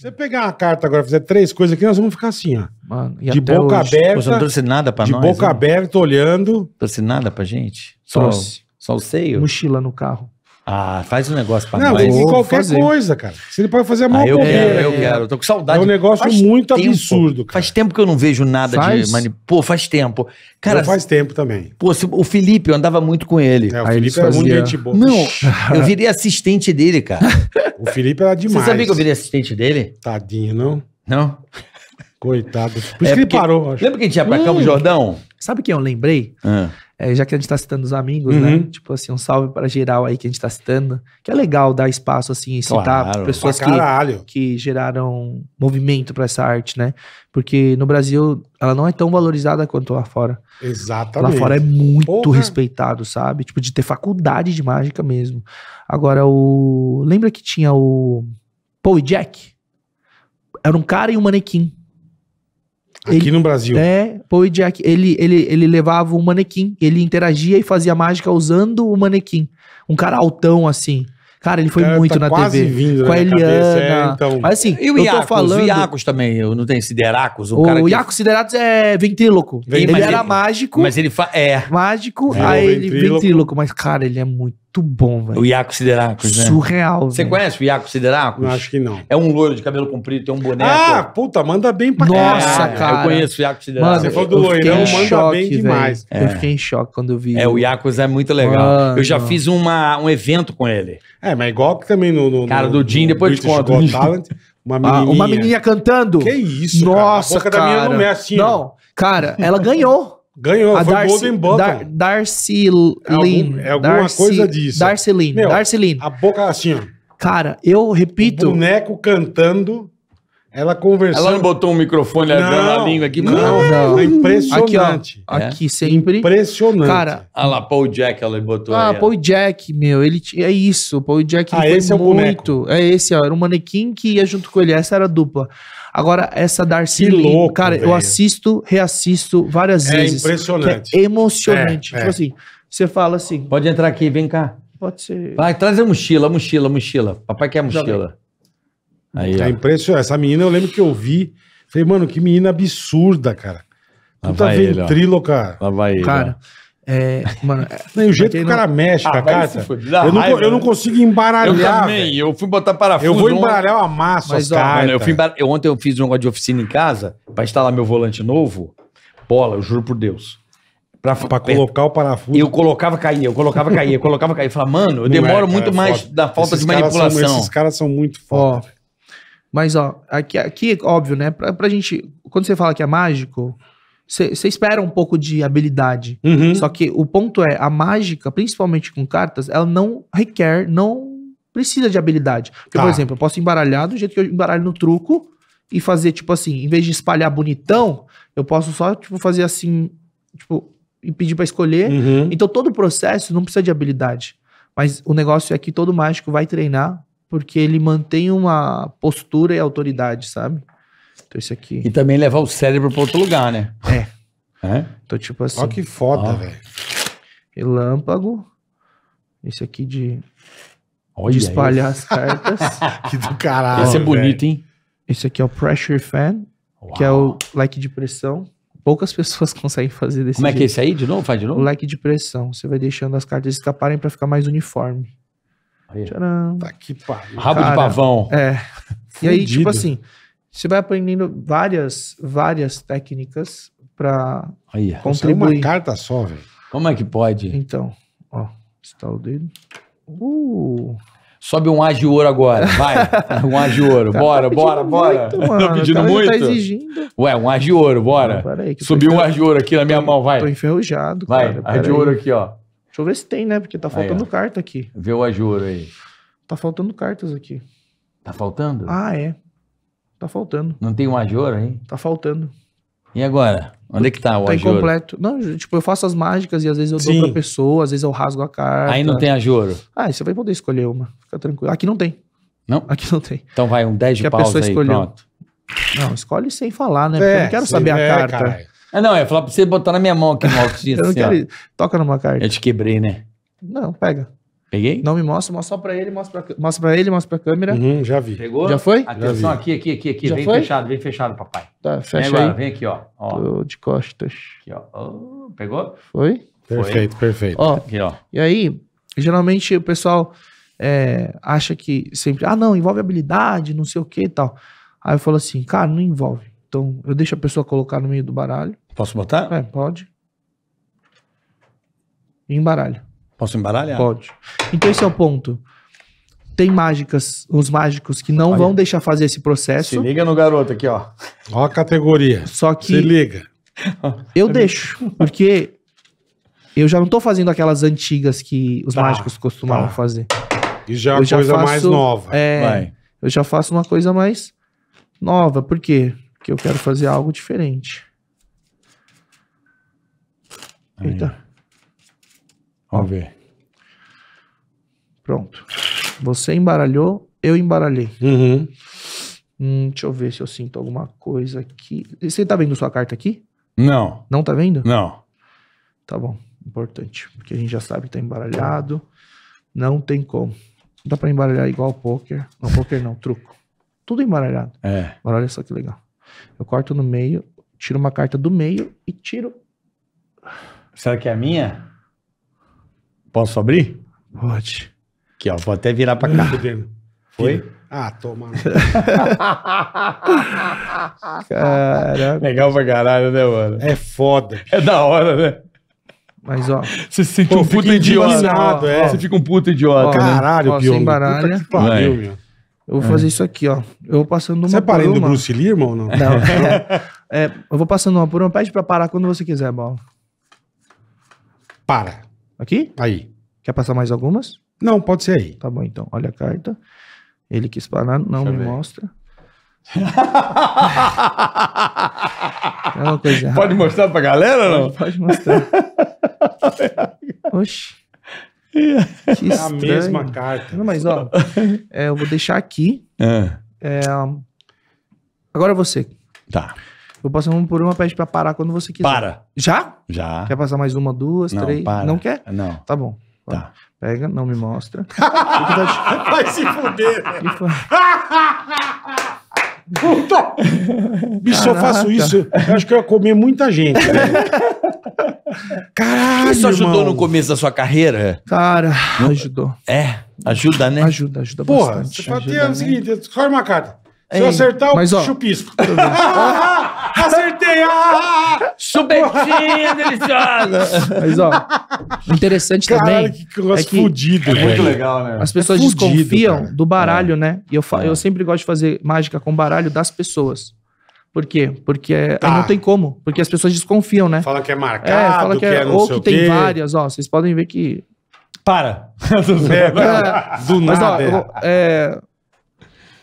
Se você pegar uma carta agora, fizer três coisas aqui, nós vamos ficar assim, ó. Mano, de boca hoje, aberta. Hoje não trouxe nada pra de nós. De boca aberta, olhando. Trouxe nada pra gente? Só, trouxe. Só o seio? Mochila no carro. Ah, faz um negócio pra não, nós. Não, qualquer fazer. coisa, cara. Se ele pode fazer a maior ah, eu é. Quero, eu quero, tô com saudade. É um negócio faz muito tempo, absurdo, cara. Faz tempo que eu não vejo nada faz? de... Mani... Pô, faz tempo. Cara, faz tempo também. Pô, o Felipe, eu andava muito com ele. É, o Aí Felipe era muito gente boa. Não, eu virei assistente dele, cara. o Felipe era demais. Você sabia que eu virei assistente dele? Tadinho, não? Não? Coitado. Por é isso é que porque... ele parou, acho. Lembra que a gente ia pra hum. Campo Jordão? Sabe o que eu lembrei? Ah é, já que a gente está citando os amigos, né? uhum. né? Tipo assim, um salve para geral aí que a gente está citando. Que é legal dar espaço, assim, e citar claro. pessoas que, que geraram movimento para essa arte, né? Porque no Brasil ela não é tão valorizada quanto lá fora. Exatamente. Lá fora é muito Porra. respeitado, sabe? Tipo, de ter faculdade de mágica mesmo. Agora, o. Lembra que tinha o Paul e Jack? Era um cara e um manequim. Aqui ele, no Brasil. É, Poe Jack. Ele, ele, ele levava um manequim, ele interagia e fazia mágica usando o manequim. Um cara altão assim. Cara, ele foi cara, muito tá na quase TV. Vindo com a é, Eliana. é, então... Mas assim, e o eu Iacos, tô falando. O Iacos também, eu não tenho Sideracos. Um o que... Iacos Sideratos é ventríloco. Vem, ele era ele, mágico. Mas ele fa... é. Mágico, é, aí ele ventríloco. Mas, cara, ele é muito muito bom, velho. O Iaco Sideracos, né? Surreal. Você conhece o Iaco Sideracos? acho que não. É um loiro de cabelo comprido, tem um boneco. Ah, puta, manda bem pra Nossa, é, cara. Eu conheço o Iaco Sideracos. Você falou do loirão, manda choque, bem véio. demais. É. Eu fiquei em choque quando eu vi. É, o Iacos é muito legal. Mano. Eu já fiz uma, um evento com ele. É, mas igual que também no. no cara, do Jim, depois te conto. Talent, uma menininha. Ah, uma menininha cantando. Que isso, Nossa, cara. A boca cara. da minha não é assim. Não, cara, ela ganhou. Ganhou, a foi Darcy, Golden Button. Dar, Darcy Lynn. É, algum, é alguma Darcy, coisa disso. Darcy Lynn, Meu, Darcy Lynn. A boca assim, ó. Cara, eu repito... O boneco cantando... Ela conversou. Ela não botou um microfone não, na língua aqui. Não, não. É impressionante. Aqui, ó, é? aqui sempre. Impressionante. Cara, ah lá, Paul Jack ela botou Ah, aí, Paul Jack, meu, ele é isso. Paul Jack ah, esse é muito. É, é esse, ó, era um manequim que ia junto com ele. Essa era a dupla. Agora, essa Darcy que louco, cara, eu assisto, reassisto várias é vezes. Impressionante. É emocionante. É, tipo é. assim, você fala assim. Pode entrar aqui, vem cá. Pode ser. Vai, traz a mochila, mochila, mochila. Papai quer a mochila. Aí, é impressionante. Essa menina, eu lembro que eu vi. Falei, mano, que menina absurda, cara. tu Puta vai cara. Lá vai ele. Cara, é, mano, é, Não, e o jeito que o cara mexe com a Ah, carta. Eu não, né? consigo embaralhar eu não Eu também, eu fui botar parafuso. Eu vou embaralhar o amasso, as cartas. eu ontem eu fiz um negócio de oficina em casa pra instalar meu volante novo. Bola, eu juro por Deus. Pra, Pra é, colocar o parafuso. Eu colocava, caía, eu colocava, caía, eu colocava, caía. Eu falava, mano, eu é, demoro cara, muito é mais da falta Esses de são- manipulação. esses caras são muito fortes mas, ó, aqui, aqui óbvio, né? Pra, pra gente. Quando você fala que é mágico, você espera um pouco de habilidade. Uhum. Só que o ponto é, a mágica, principalmente com cartas, ela não requer, não precisa de habilidade. Porque, tá. por exemplo, eu posso embaralhar do jeito que eu embaralho no truco e fazer, tipo assim, em vez de espalhar bonitão, eu posso só, tipo, fazer assim, tipo, e pedir pra escolher. Uhum. Então, todo o processo não precisa de habilidade. Mas o negócio é que todo mágico vai treinar porque ele mantém uma postura e autoridade, sabe? Então esse aqui. E também levar o cérebro para outro lugar, né? É. é. Então, tipo assim. Olha que foda, velho. Relâmpago. Esse aqui de. Olha de espalhar as cartas. que do caralho. Esse é bonito, véio. hein? Esse aqui é o Pressure Fan, Uau. que é o leque de pressão. Poucas pessoas conseguem fazer desse Como jeito. é que é esse aí? De novo? Faz de novo? O leque de pressão. Você vai deixando as cartas escaparem para ficar mais uniforme. Tcharam. Tá que pariu. Rabo Cara, de pavão. É. E aí, tipo assim, você vai aprendendo várias, várias técnicas para é. é contribuir. uma carta só, velho. Como é que pode? Então, ó, está o dedo. Uh. Sobe um A de ouro agora, vai. Um A tá de ouro, bora, tá bora, bora. Mano, tá pedindo muito? Tá exigindo. Ué, um A de ouro, bora. Subiu um A de ouro aqui na minha mão, vai. Tô enferrujado, Vai, cara, A de ouro aqui, ó. Deixa eu ver se tem, né? Porque tá faltando aí, carta aqui. Vê o ajuro aí. Tá faltando cartas aqui. Tá faltando? Ah, é. Tá faltando. Não tem um ajouro aí? Tá faltando. E agora? Onde é que tá o ajouro Tá incompleto. Não, tipo, eu faço as mágicas e às vezes eu Sim. dou pra pessoa, às vezes eu rasgo a carta. Aí não tem ajouro Ah, você vai poder escolher uma. Fica tranquilo. Aqui não tem. Não? Aqui não tem. Então vai um 10 de que pausa pessoa aí, escolheu. pronto. Não, escolhe sem falar, né? É, Porque eu não quero saber a é, carta. Ah, não, eu ia falar pra você botar na minha mão aqui no altinho. eu não quero Toca numa carta. Eu te quebrei, né? Não, pega. Peguei? Não me mostra, mostra só pra ele, mostra pra, mostra pra ele, mostra pra câmera. Uhum, já vi. Pegou? Já foi? Atenção, já aqui, aqui, aqui, aqui. Já vem foi? fechado, vem fechado, papai. Tá, fecha vem agora, aí. Vem aqui, ó. ó. Tô de costas. Aqui, ó. Oh, pegou? Foi? Perfeito, foi. perfeito. Ó, aqui, ó. E aí, geralmente o pessoal é, acha que sempre, ah, não, envolve habilidade, não sei o que e tal. Aí eu falo assim, cara, não envolve. Então, eu deixo a pessoa colocar no meio do baralho. Posso botar? É, pode. embaralha. Posso embaralhar? Pode. Então esse é o ponto. Tem mágicas, os mágicos que não Olha. vão deixar fazer esse processo. Se liga no garoto aqui, ó. Ó a categoria. Só que. Se liga. Eu deixo, porque eu já não tô fazendo aquelas antigas que os tá, mágicos costumavam tá. fazer. E já é uma coisa faço, mais nova. É, Vai. eu já faço uma coisa mais nova. Por quê? Porque eu quero fazer algo diferente. Eita. Vamos ver. Pronto. Você embaralhou, eu embaralhei. Uhum. Hum, deixa eu ver se eu sinto alguma coisa aqui. Você tá vendo sua carta aqui? Não. Não tá vendo? Não. Tá bom, importante. Porque a gente já sabe que tá embaralhado. Não tem como. Dá pra embaralhar igual poker. Não, poker não, truco. Tudo embaralhado. É. Agora olha só que legal. Eu corto no meio, tiro uma carta do meio e tiro Será que é a minha? Posso abrir? Pode. Aqui, ó. Vou até virar pra cá. Foi? Tá ah, toma. Caraca. Legal pra caralho, né, mano? É foda. É da hora, né? Mas, ó. Você se sente pô, um puta idiota. Né? É. Você fica um puta idiota. Ó, né? Caralho, pior. Sem baralho. Puta que né? pariu, meu. Eu vou é. fazer isso aqui, ó. Eu vou passando uma Você é parente do Bruce Lee, irmão? Não. não. É, eu vou passando uma por uma. Pede pra parar quando você quiser, bola. Para. Aqui? Aí. Quer passar mais algumas? Não, pode ser aí. Tá bom, então. Olha a carta. Ele quis parar, não Deixa me ver. mostra. é uma coisa errada. Pode mostrar pra galera ou não? Pode mostrar. Oxi. Que é a mesma carta. Não, mas ó, é, eu vou deixar aqui. É. É, agora é você. Tá. Vou passar um por uma, pede pra parar quando você quiser. Para. Já? Já. Quer passar mais uma, duas, não, três? Para. Não quer? Não. Tá bom. Tá. Pega, não me mostra. Tá Vai se fuder. Puta! Bicho, eu faço isso, eu acho que eu ia comer muita gente. Né? Caralho, Isso ajudou irmão. no começo da sua carreira? Cara, ajudou. É, ajuda, né? Ajuda, ajuda Porra, bastante. Porra, você pode ter o né? seguinte, Corre, uma carta. Se eu acertar, eu chupisco. ó, chupisco. Acertei! Ah, chupetinha deliciosa! Mas, ó, interessante também. que negócio é que fudido. É muito legal, né? As pessoas é fudido, desconfiam cara. do baralho, é. né? E eu, é. eu sempre gosto de fazer mágica com baralho das pessoas. Por quê? Porque Tá. aí não tem como. Porque as pessoas desconfiam, né? Fala que é marcado, é, fala que, é, não ou sei que o quê. tem várias, ó. Vocês podem ver que Para. Do, É, do Mas, ó, eu é,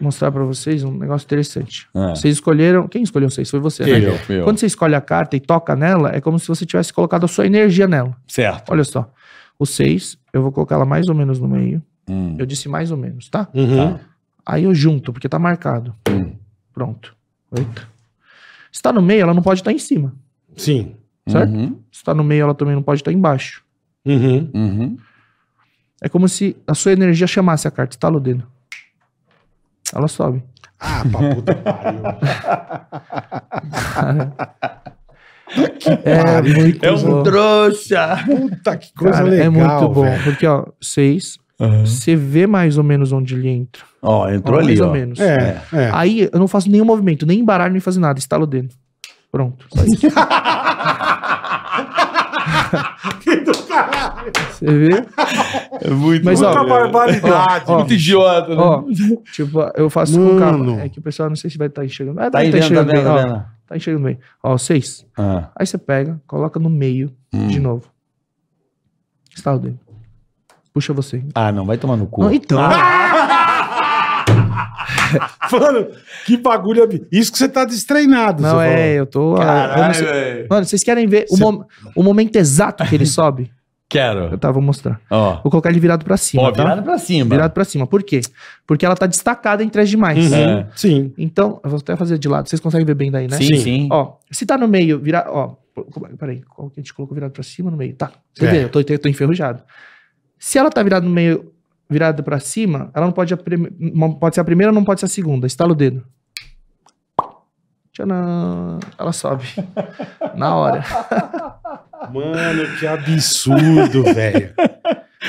mostrar para vocês um negócio interessante. É. Vocês escolheram. Quem escolheu vocês? Foi você, né? Eu, eu. Quando você escolhe a carta e toca nela, é como se você tivesse colocado a sua energia nela. Certo. Olha só. O 6, eu vou colocar ela mais ou menos no meio. Hum. Eu disse mais ou menos, tá? Uhum. tá? Aí eu junto, porque tá marcado. Hum. Pronto. Oito. Se tá no meio, ela não pode estar tá em cima. Sim. Certo? Uhum. Se tá no meio, ela também não pode estar tá embaixo. Uhum. uhum. É como se a sua energia chamasse a carta, está o dedo ela sobe. Ah, pra puta pariu. Cara. É, muito é um bom. trouxa. Puta que coisa Cara, é legal. É muito bom, véio. porque ó, seis, você uhum. vê mais ou menos onde ele entra. Ó, entrou ó, ali. Mais ó. ou menos. É, é, é. Aí eu não faço nenhum movimento, nem embaralho, nem fazer nada, estalo dentro. Pronto. Só isso. do caralho. Você vê? É muito Mas, ó, barbaridade. Ó, muito idiota. Né? tipo, eu faço Mano. com o É que o pessoal não sei se vai estar tá enxergando. Ah, tá, tá, tá enxergando tá bem. Tá, vendo, tá enxergando bem. Ó, seis. Ah. Aí você pega, coloca no meio hum. de novo. Está o Puxa você. Ah, não, vai tomar no cu. Não, então. Ah! Mano, que bagulho. Isso que você tá destreinado. Não, é, falou. eu tô. Caralho, eu sei, mano, vocês querem ver você... o, o momento exato que ele sobe? Quero. Eu tá, vou mostrar. Vou colocar ele virado pra cima. Ó, tá? virado para pra cima. Virado pra cima. Por quê? Porque ela tá destacada entre as demais. Uhum. É. Sim. Então, eu vou até fazer de lado. Vocês conseguem ver bem daí, né? Sim, sim. Ó, se tá no meio, virar. Ó, é, peraí, qual que a gente colocou virado pra cima no meio? Tá. Você é. vê, eu tô, eu tô enferrujado. Se ela tá virada no meio virada para cima, ela não pode, pode ser a primeira, não pode ser a segunda. Estala o dedo. Tchanã. Ela sobe. Na hora. Mano, que absurdo, velho.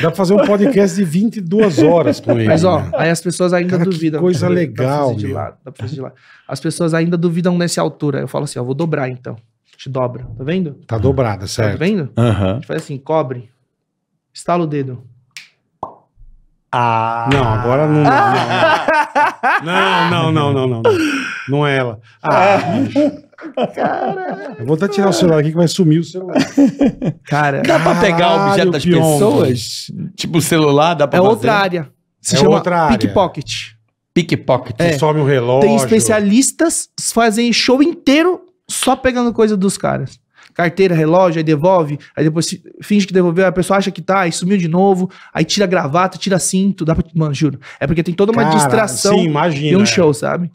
Dá pra fazer um podcast de 22 horas com ele. Mas, ó, né? aí as pessoas ainda Cara, duvidam. coisa legal, dá dá pra de lado. As pessoas ainda duvidam nessa altura. Eu falo assim, ó, vou dobrar então. Te dobra, tá vendo? Tá dobrada, tá certo. Tá vendo? Uhum. A gente faz assim, cobre, estala o dedo. Ah. Não, agora não. Não, não, não, não, não. Não, não, não é ela. Ah, ah. Cara. Eu vou até tirar o celular aqui que vai sumir o celular. Cara, dá pra pegar objetos objeto das pessoas? Tipo o celular, dá pra É fazer? outra área. Se é chama outra área. pickpocket. Pickpocket. É. Some o relógio. Tem especialistas fazem show inteiro só pegando coisa dos caras carteira, relógio, aí devolve, aí depois finge que devolveu, a pessoa acha que tá, aí sumiu de novo, aí tira gravata, tira cinto, dá pra. Mano, juro. É porque tem toda uma Cara, distração sim, imagina, de um show, é. sabe?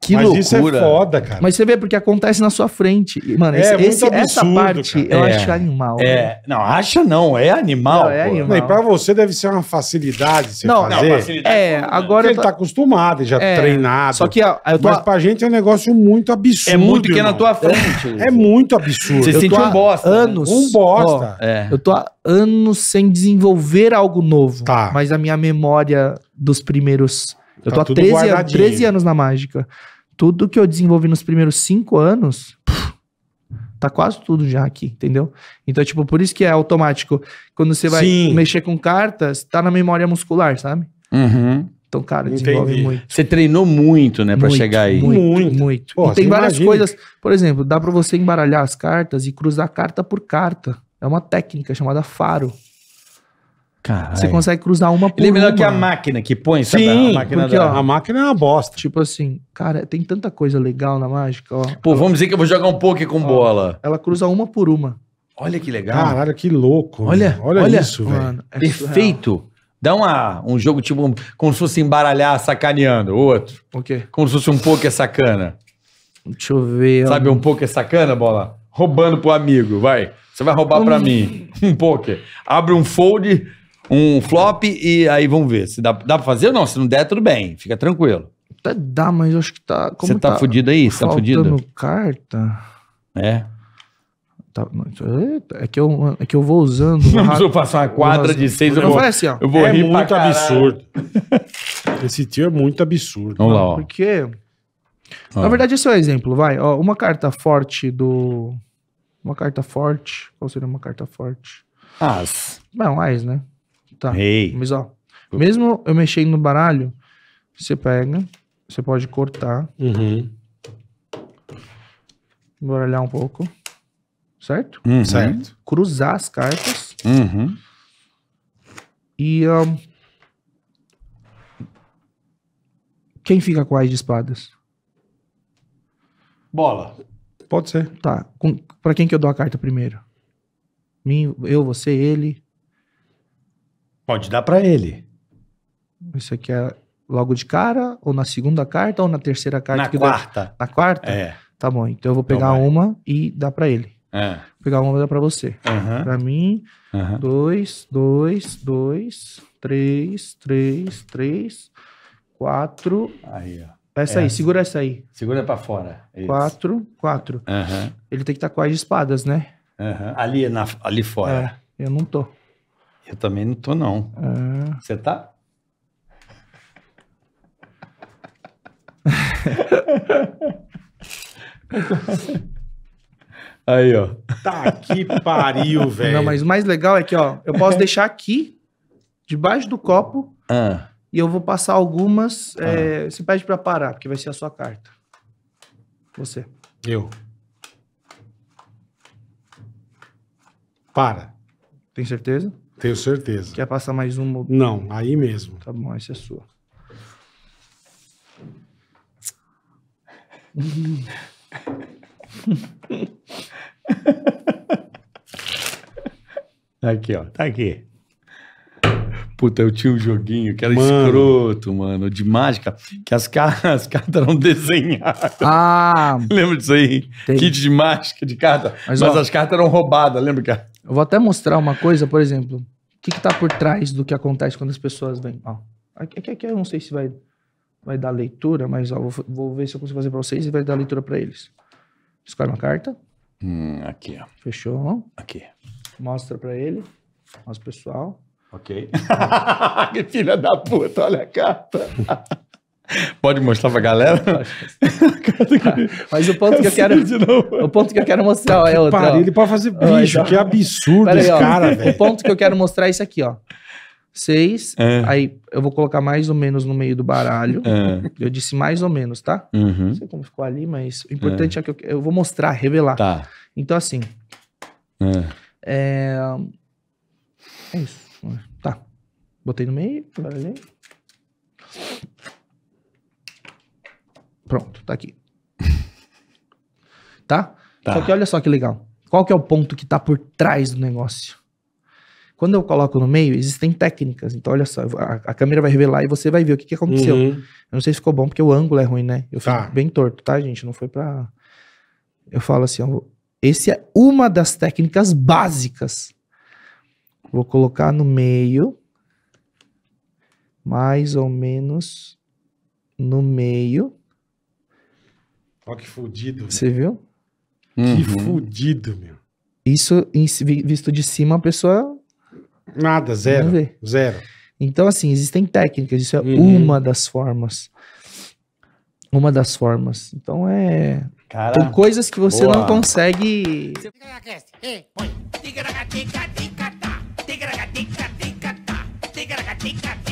Que Mas loucura. isso é foda, cara. Mas você vê, porque acontece na sua frente. mano, é, esse, absurdo, essa parte cara. eu é. acho animal. É. Né? Não, acha não, é animal. Não, é animal. Não, e pra você deve ser uma facilidade você não, fazer. Não, facilidade é, é agora... Porque ele tá acostumado, já é. treinado. Só que... eu tô... Mas pra gente é um negócio muito absurdo. É muito pequeno é na tua frente. É muito absurdo. Você sente um bosta. Né? Anos. Né? Um bosta. é. Eu tô há anos sem desenvolver algo novo. Tá. Mas a minha memória dos primeiros eu tá tô há 13, 13, anos na mágica. Tudo que eu desenvolvi nos primeiros cinco anos, puf, tá quase tudo já aqui, entendeu? Então, tipo, por isso que é automático. Quando você vai Sim. mexer com cartas, tá na memória muscular, sabe? Uhum. Então, cara, desenvolve muito. Você treinou muito, né, para chegar aí. Muito, muito. muito. Pô, tem várias imagina. coisas. Por exemplo, dá para você embaralhar as cartas e cruzar carta por carta. É uma técnica chamada faro. Caralho. Você consegue cruzar uma por Ele é melhor uma. que a máquina que põe, sabe? Sim, a máquina, porque, da... ó, a máquina é uma bosta. Tipo assim, cara, tem tanta coisa legal na mágica, ó. Pô, ela... vamos dizer que eu vou jogar um poker com ó, bola. Ela cruza uma por uma. Olha que legal. Caralho, que louco. Olha, olha, olha, isso, velho. É Perfeito. Surreal. Dá uma, um jogo tipo, um, como se fosse embaralhar sacaneando, outro. O quê? Como se fosse um poker sacana. Deixa eu ver. Sabe um poker sacana, bola? Roubando pro amigo, vai. Você vai roubar para hum. mim um poker. Abre um fold, um flop e aí vamos ver. Se dá, dá pra fazer ou não? Se não der, tudo bem. Fica tranquilo. Até tá, dá, mas eu acho que tá. Você tá, tá fudido aí? Você tá fudido? carta. É. Tá, é, que eu, é que eu vou usando. Não precisa passar uma quadra de seis. Eu, eu vou, assim, ó. Eu vou é rir muito absurdo. Esse tio é muito absurdo. Vamos lá, ó. Porque. Ó. Na verdade, esse é o um exemplo, vai. Ó, uma carta forte do. Uma carta forte. Qual seria uma carta forte? As. Não, as, né? Tá. Rei. Mas ó, mesmo eu mexendo no baralho, você pega, você pode cortar. Uhum. Embaralhar um pouco. Certo? Uhum. Certo. Cruzar as cartas. Uhum. E um, quem fica com as de espadas? Bola. Pode ser. Tá. Com, pra quem que eu dou a carta primeiro? Mim, eu, você, ele. Pode dar para ele. Isso aqui é logo de cara, ou na segunda carta, ou na terceira carta? Na quarta. Dá... Na quarta? É. Tá bom, então eu vou então pegar então uma e dar para ele. É. Vou pegar uma e dar pra você. Uhum. Pra mim, uhum. dois, dois, dois, três, três, três, quatro. Aí, ó. Tá essa é. aí, segura essa aí. Segura pra fora. Isso. Quatro, quatro. Uhum. Ele tem que estar tá com as espadas, né? Uhum. Ali, na, ali fora. É, eu não tô. Eu também não tô, não. É. Você tá? Aí, ó. Tá que pariu, velho. Não, mas o mais legal é que, ó, eu posso deixar aqui, debaixo do copo, ah. e eu vou passar algumas. Ah. É, você pede pra parar, porque vai ser a sua carta. Você. Eu. Para. Tem certeza? Tenho certeza. Quer passar mais uma? Não, aí mesmo. Tá bom, essa é sua. aqui, ó. Tá aqui. Puta, eu tinha um joguinho que era mano. escroto, mano, de mágica, que as, car as cartas eram desenhadas. Ah! lembra disso aí? Tem. Kit de mágica, de carta. Mas, Mas ó, as cartas eram roubadas, lembra, que Eu vou até mostrar uma coisa, por exemplo. O que, que tá por trás do que acontece quando as pessoas vêm? Ó, aqui, aqui, aqui eu não sei se vai, vai dar leitura, mas ó, vou, vou ver se eu consigo fazer pra vocês e vai dar leitura pra eles. Escolhe uma carta. Hum, aqui, ó. Fechou. Aqui. Mostra pra ele, mostra pro pessoal. Ok. que filha da puta, olha a carta. Pode mostrar pra galera? Mas o ponto que eu assim quero. O ponto que eu quero mostrar ó, é outro. Pare, ele pode fazer bicho, então. que absurdo aí, esse cara, velho. O ponto que eu quero mostrar é isso aqui, ó. Seis. É. Aí eu vou colocar mais ou menos no meio do baralho. É. Eu disse mais ou menos, tá? Uhum. Não sei como ficou ali, mas o importante é, é que eu, eu, vou mostrar, revelar. Tá. Então, assim. É, é, é isso. Botei no meio, Pronto, tá aqui. tá? tá? Só que olha só que legal. Qual que é o ponto que tá por trás do negócio? Quando eu coloco no meio, existem técnicas. Então, olha só, a, a câmera vai revelar e você vai ver o que, que aconteceu. Uhum. Eu não sei se ficou bom, porque o ângulo é ruim, né? Eu fico tá. bem torto, tá, gente? Não foi pra. Eu falo assim, ó, esse é uma das técnicas básicas. Vou colocar no meio mais ou menos no meio. Ó, que fudido. Você viu? Uhum. Que fudido, meu. Isso visto de cima a pessoa. Nada, zero. Zero. Então, assim, existem técnicas, isso é uhum. uma das formas. Uma das formas. Então é. Caraca. Tem coisas que você Boa. não consegue. Tigra